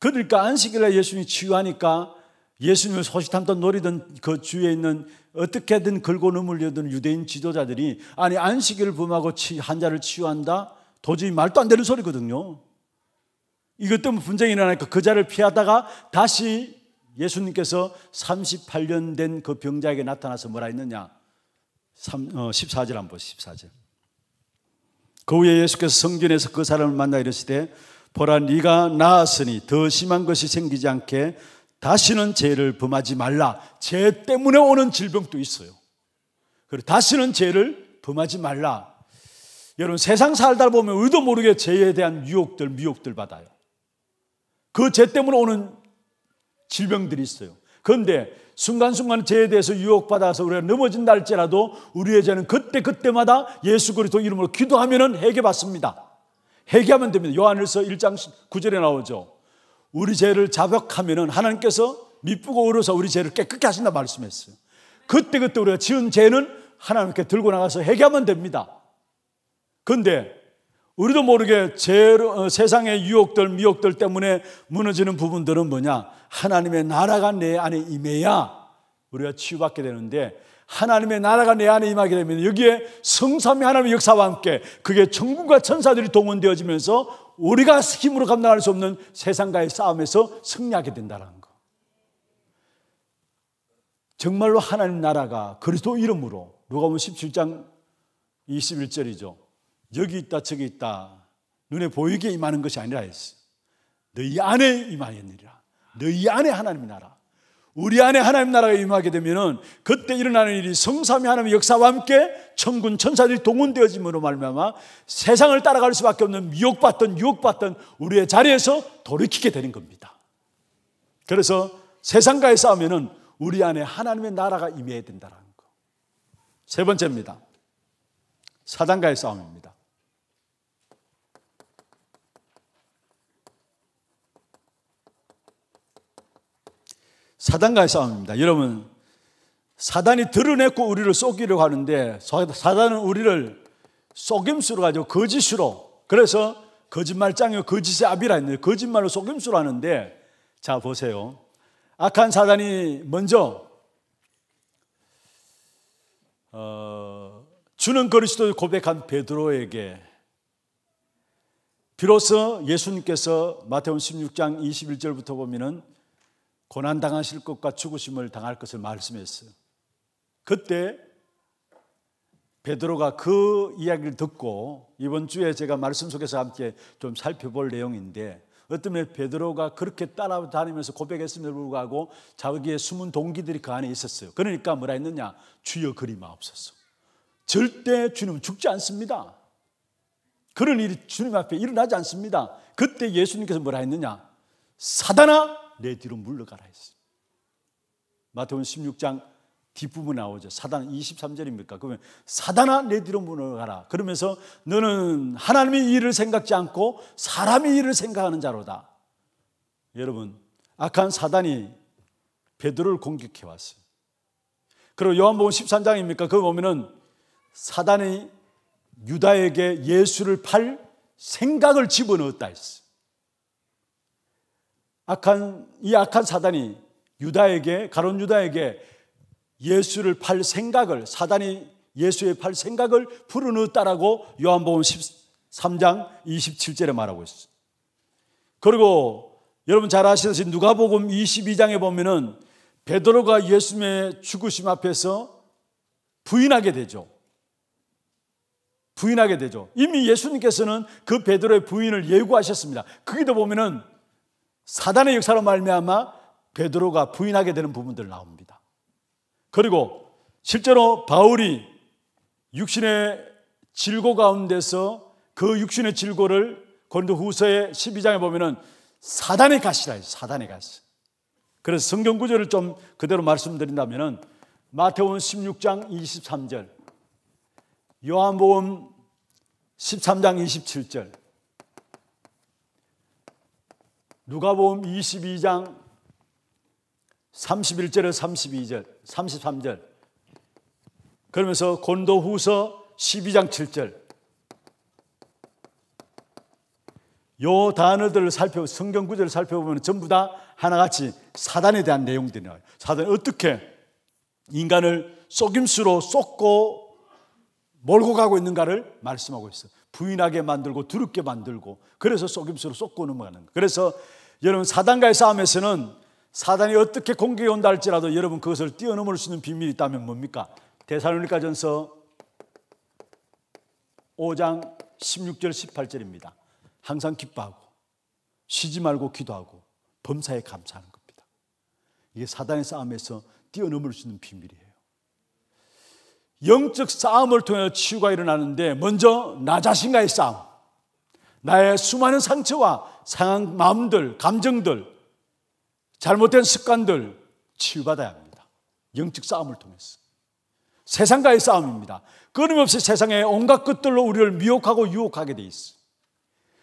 그러니까 안식일날 예수님이 치유하니까 예수님을 소식탐던 노리던 그 주위에 있는 어떻게든 걸고 넘으려던 유대인 지도자들이 아니 안식일을 범하고 환자를 치유한다? 도저히 말도 안 되는 소리거든요. 이것 때문에 분쟁이 일어나니까 그 자를 피하다가 다시 예수님께서 38년 된 그 병자에게 나타나서 뭐라 했느냐? 3, 어, 14절 한번 보세요, 14절. 그 후에 예수께서 성전에서 그 사람을 만나 이르시되 보라 네가 나았으니 더 심한 것이 생기지 않게 다시는 죄를 범하지 말라. 죄 때문에 오는 질병도 있어요. 그리고 다시는 죄를 범하지 말라. 여러분 세상 살다 보면 의도 모르게 죄에 대한 유혹들, 미혹들 받아요. 그죄 때문에 오는 질병들이 있어요. 그런데 순간순간 죄에 대해서 유혹받아서 우리가 넘어진다 지라도 우리의 죄는 그때그때마다 예수 그리스도 이름으로 기도하면 해결받습니다. 해결하면 됩니다. 요한일서 1장 9절에 나오죠. 우리 죄를 자백하면 하나님께서 미쁘고 오려서 우리 죄를 깨끗게 하신다 말씀했어요. 그때그때 우리가 지은 죄는 하나님께 들고 나가서 해결하면 됩니다. 근데 우리도 모르게 제, 어, 세상의 유혹들, 미혹들 때문에 무너지는 부분들은 뭐냐? 하나님의 나라가 내 안에 임해야 우리가 치유받게 되는데 하나님의 나라가 내 안에 임하게 되면 여기에 성삼위 하나님의 역사와 함께 그게 천국과 천사들이 동원되어지면서 우리가 힘으로 감당할 수 없는 세상과의 싸움에서 승리하게 된다는 거. 정말로 하나님 나라가 그리스도 이름으로 누가복음 17장 21절이죠. 여기 있다 저기 있다 눈에 보이게 임하는 것이 아니라 했어. 너희 안에 임하였느니라. 너희 안에 하나님 의 나라. 우리 안에 하나님 나라가 임하게 되면은 그때 일어나는 일이 성삼위 하나님의 역사와 함께 천군 천사들이 동원되어짐으로 말미암아 세상을 따라갈 수밖에 없는 미혹받던 유혹받던 우리의 자리에서 돌이키게 되는 겁니다. 그래서 세상과의 싸움에는 우리 안에 하나님의 나라가 임해야 된다는 거. 세 번째입니다. 사단과의 싸움입니다. 사단과의 싸움입니다. 여러분, 사단이 드러냈고 우리를 속이려고 하는데 사단은 우리를 속임수로 가지고 거짓으로 그래서 거짓말장이요 거짓의 압이라 했는데 거짓말로 속임수로 하는데 자 보세요. 악한 사단이 먼저 어, 주는 그리스도 고백한 베드로에게 비로소 예수님께서 마태복 16장 21절부터 보면은 고난당하실 것과 죽으심을 당할 것을 말씀했어요. 그때 베드로가 그 이야기를 듣고 이번 주에 제가 말씀 속에서 함께 좀 살펴볼 내용인데 어떤 면 베드로가 그렇게 따라다니면서 고백했음에도 불구하고 자기의 숨은 동기들이 그 안에 있었어요. 그러니까 뭐라 했느냐? 주여 그리 마옵소서. 절대 주님은 죽지 않습니다. 그런 일이 주님 앞에 일어나지 않습니다. 그때 예수님께서 뭐라 했느냐? 사단아 내 뒤로 물러가라 했어요. 마태복음 16장 뒷부분 나오죠. 사단 23절입니까? 그러면 사단아 내 뒤로 물러가라. 그러면서 너는 하나님의 일을 생각지 않고 사람의 일을 생각하는 자로다. 여러분, 악한 사단이 베드로를 공격해 왔어요. 그리고 요한복음 13장입니까? 그 보면은 사단이 유다에게 예수를 팔 생각을 집어넣었다 했어요. 악한 이 악한 사단이 유다에게 가론 유다에게 예수를 팔 생각을 사단이 예수의 팔 생각을 불어넣었다라고 요한복음 13장 27절에 말하고 있어요. 그리고 여러분 잘 아시듯이 누가복음 22장에 보면은 베드로가 예수님의 죽으심 앞에서 부인하게 되죠. 부인하게 되죠. 이미 예수님께서는 그 베드로의 부인을 예고하셨습니다. 거기도 보면은 사단의 역사로 말미암아 베드로가 부인하게 되는 부분들 나옵니다. 그리고 실제로 바울이 육신의 질고 가운데서 그 육신의 질고를 고린도 후서의 12장에 보면은 사단의 가시라 해요. 사단의 가시. 그래서 성경 구절을 좀 그대로 말씀드린다면은 마태복 16장 23절, 요한복음 13장 27절, 누가복음 22장 3 1절에 32절, 33절. 그러면서 곤도후서 12장 7절. 요 단어들을 살펴 성경 구절을 살펴보면 전부 다 하나같이 사단에 대한 내용들이 나와요. 사단이 어떻게 인간을 속임수로 쏟고 몰고 가고 있는가를 말씀하고 있어요. 부인하게 만들고 두렵게 만들고 그래서 속임수로 쏟고 넘어가는 거예요. 그래서 여러분 사단과의 싸움에서는 사단이 어떻게 공격해 온다 할지라도 여러분 그것을 뛰어넘을 수 있는 비밀이 있다면 뭡니까? 대살로니가전서 5장 16절 18절입니다. 항상 기뻐하고 쉬지 말고 기도하고 범사에 감사하는 겁니다. 이게 사단의 싸움에서 뛰어넘을 수 있는 비밀이에요. 영적 싸움을 통해 치유가 일어나는데 먼저 나 자신과의 싸움. 나의 수많은 상처와 상한 마음들, 감정들, 잘못된 습관들 치유받아야 합니다. 영적 싸움을 통해서. 세상과의 싸움입니다. 끊임없이 세상의 온갖 것들로 우리를 미혹하고 유혹하게 돼 있어.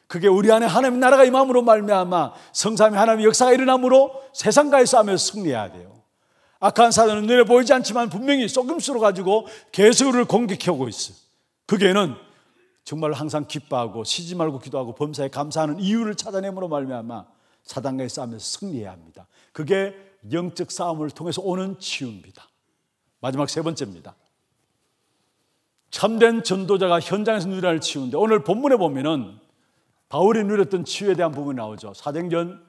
그게 우리 안에 하나님 나라가 임함으로 말미암아 성삼위 하나님 역사가 일어나므로 세상과의 싸움에서 승리해야 돼요. 악한 사단은 눈에 보이지 않지만 분명히 속임수로 가지고 개수를 공격해 오고 있어. 그게는 정말 항상 기뻐하고 쉬지 말고 기도하고 범사에 감사하는 이유를 찾아내므로 말미암아 사단과의 싸움에서 승리해야 합니다. 그게 영적 싸움을 통해서 오는 치유입니다. 마지막 세 번째입니다. 참된 전도자가 현장에서 누려야 치유인데 오늘 본문에 보면은 바울이 누렸던 치유에 대한 부분이 나오죠. 사행전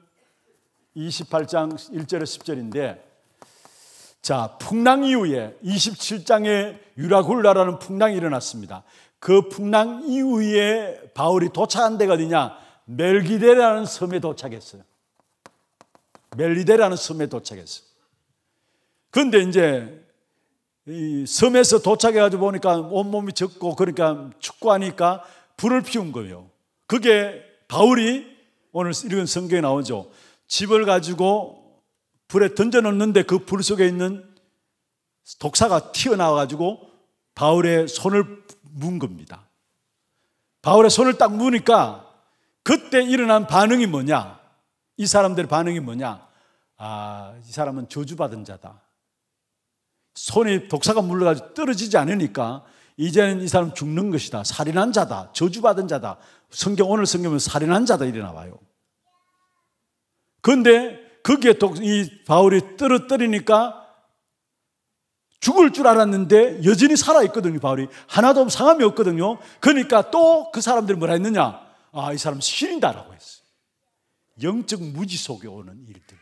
28장 1절에 10절인데 자, 풍랑 이후에 27장에 유라굴라라는 풍랑이 일어났습니다. 그 풍랑 이후에 바울이 도착한 데가 어디냐? 멜기데라는 섬에 도착했어요. 멜리데라는 섬에 도착했어요. 그데 이제 이 섬에서 도착해가지고 보니까 온몸이 젖고 그러니까 축구하니까 불을 피운 거예요. 그게 바울이 오늘 읽은 성경에 나오죠. 집을 가지고 불에 던져놓는데 그 불 속에 있는 독사가 튀어나와가지고 바울의 손을 문 겁니다. 바울의 손을 딱 무니까 그때 일어난 반응이 뭐냐? 이 사람들의 반응이 뭐냐? 아, 이 사람은 저주받은 자다. 손에 독사가 물러가지고 떨어지지 않으니까 이제는 이 사람 죽는 것이다. 살인한 자다. 저주받은 자다. 성경, 오늘 성경은 살인한 자다. 이래 나와요. 그런데 거기에 독, 이 바울이 떨어뜨리니까 죽을 줄 알았는데 여전히 살아있거든요, 바울이. 하나도 상함이 없거든요. 그러니까 또 그 사람들이 뭐라 했느냐? 아, 이 사람 신이다라고 했어요. 영적 무지 속에 오는 일들.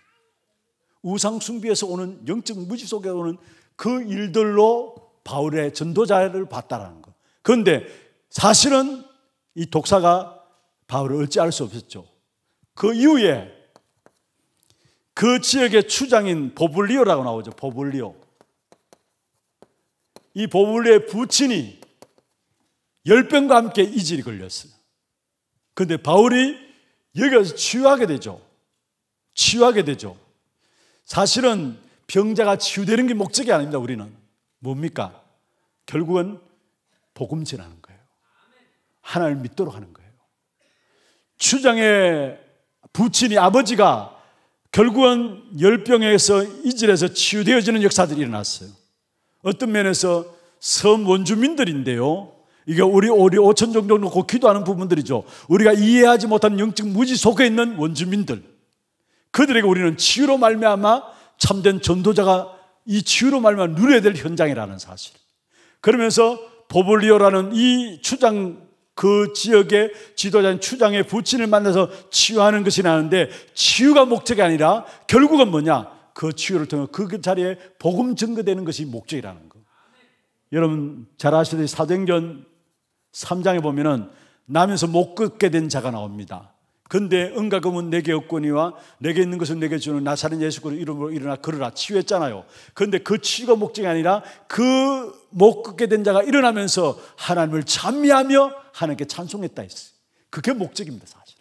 우상숭비에서 오는 영적 무지 속에 오는 그 일들로 바울의 전도자를 봤다라는 거. 그런데 사실은 이 독사가 바울을 어찌할 수 없었죠. 그 이후에 그 지역의 추장인 보블리오라고 나오죠. 보블리오. 이 보블레의 부친이 열병과 함께 이질이 걸렸어요. 그런데 바울이 여기 서 치유하게 되죠. 치유하게 되죠. 사실은 병자가 치유되는 게 목적이 아닙니다, 우리는. 뭡니까? 결국은 복음 전하는 거예요. 하나를 믿도록 하는 거예요. 추장의 부친이 아버지가 결국은 열병에서 이질에서 치유되어지는 역사들이 일어났어요. 어떤 면에서 섬 원주민들인데요. 이게 우리 우리 5천 종 정도 고 기도하는 부분들이죠. 우리가 이해하지 못한 영적 무지 속에 있는 원주민들. 그들에게 우리는 치유로 말미암아 참된 전도자가 이 치유로 말미암아 누려야 될 현장이라는 사실. 그러면서 보블리오라는 이 추장 그 지역의 지도자인 추장의 부친을 만나서 치유하는 것이 나는데 치유가 목적이 아니라 결국은 뭐냐? 그 치유를 통해 그 자리에 복음 증거되는 것이 목적이라는 거. 여러분 잘 아시듯이 사도행전 3장에 보면은 나면서 못 걷게 된 자가 나옵니다. 근데 은가금은 내게 없거니와 내게 있는 것을 내게 주는 나사렛 예수 그리스도 이름으로 일어나 걸으라 치유했잖아요. 그런데 그 치유가 목적이 아니라 그 못 걷게 된 자가 일어나면서 하나님을 찬미하며 하나님께 찬송했다 했어요. 그게 목적입니다, 사실.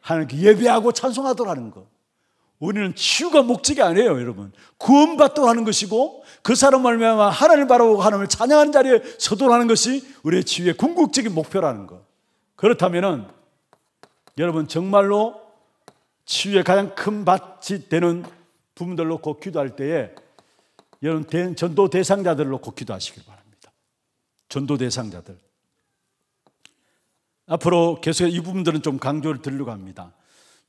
하나님께 예배하고 찬송하더라는 거. 우리는 치유가 목적이 아니에요, 여러분. 구원받도록 하는 것이고 그 사람 말미암아 하나님 바라보고 하나님을 찬양하는 자리에 서도하는 것이 우리의 치유의 궁극적인 목표라는 것. 그렇다면은 여러분 정말로 치유의 가장 큰 밭이 되는 부분들 놓고 기도할 때에 여러분 전도 대상자들 놓고 기도하시길 바랍니다. 전도 대상자들. 앞으로 계속 이 부분들은 좀 강조를 드리려고 합니다.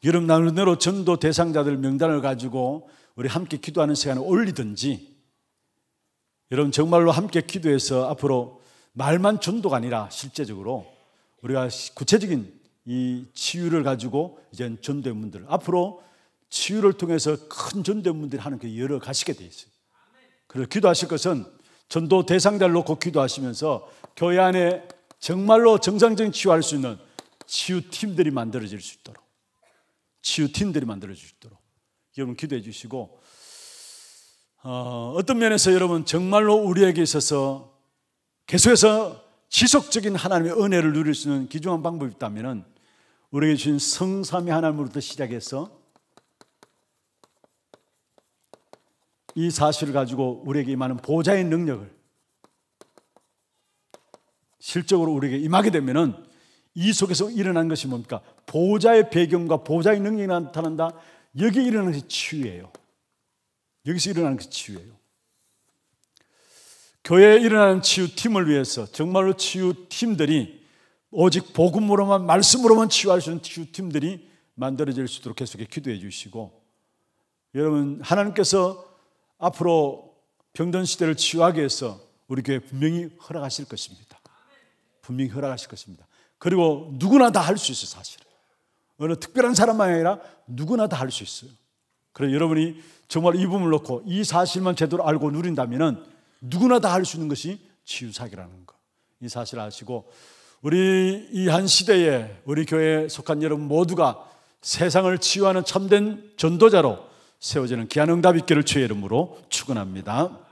여러분나름대로 전도 대상자들 명단을 가지고 우리 함께 기도하는 시간을 올리든지 여러분 정말로 함께 기도해서 앞으로 말만 전도가 아니라 실제적으로 우리가 구체적인 이 치유를 가지고 이제 전도의 문들 앞으로 치유를 통해서 큰 전도의 문들이 하는 그 열어 가시게 돼 있어요. 그래서 기도하실 것은 전도 대상자를 놓고 기도하시면서 교회 안에 정말로 정상적인 치유할 수 있는 치유팀들이 만들어질 수 있도록 치유팀들이 만들어 주시도록 여러분 기도해 주시고 어, 어떤 면에서 여러분 정말로 우리에게 있어서 계속해서 지속적인 하나님의 은혜를 누릴 수 있는 기중한 방법이 있다면 우리에게 주신 성삼위 하나님으로부터 시작해서 이 사실을 가지고 우리에게 임하는 보좌의 능력을 실적으로 우리에게 임하게 되면은 이 속에서 일어난 것이 뭡니까? 보호자의 배경과 보호자의 능력이 나타난다. 여기 일어난 것이 치유예요. 여기서 일어나는 것이 치유예요. 교회에 일어나는 치유팀을 위해서 정말로 치유팀들이 오직 복음으로만 말씀으로만 치유할 수 있는 치유팀들이 만들어질 수 있도록 계속 기도해 주시고 여러분 하나님께서 앞으로 병든 시대를 치유하기 위해서 우리 교회 분명히 허락하실 것입니다. 분명히 허락하실 것입니다. 그리고 누구나 다 할 수 있어요, 사실은. 어느 특별한 사람만 아니라 누구나 다 할 수 있어요. 그래서 여러분이 정말 이 부분을 놓고 이 사실만 제대로 알고 누린다면 누구나 다 할 수 있는 것이 치유사기라는 거. 이 사실 아시고 우리 이 한 시대에 우리 교회에 속한 여러분 모두가 세상을 치유하는 참된 전도자로 세워지는 기한 응답 있기를 주의 이름으로 축원합니다.